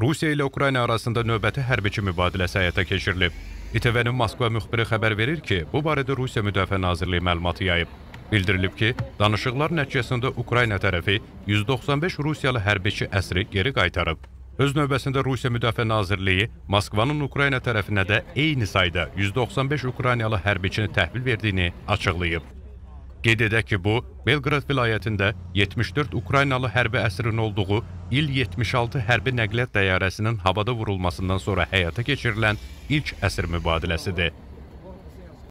Rusiya ilə Ukrayna arasında növbəti hərbiçi mübadiləsi həyata keçirilib. ITV-nin Moskva müxbiri xəbər verir ki, bu barədə Rusiya Müdafiə Nazirliyi məlumatı yayıb. Bildirilib ki, danışıqlar nəticəsində Ukrayna tərəfi 195 rusiyalı hərbiçi əsri geri qaytarıb. Öz növbəsində Rusiya Müdafiə Nazirliyi Moskvanın Ukrayna tərəfinə də eyni sayda 195 Ukraynalı hərbiçini təhvil verdiyini açıqlayıb. Qeyd edək ki, bu, Belqrad vilayətində 74 Ukraynalı hərbi əsrin olduğu İl-76 hərbi nəqliyyat dəyarəsinin havada vurulmasından sonra həyata keçirilən ilk əsir mübadiləsidir.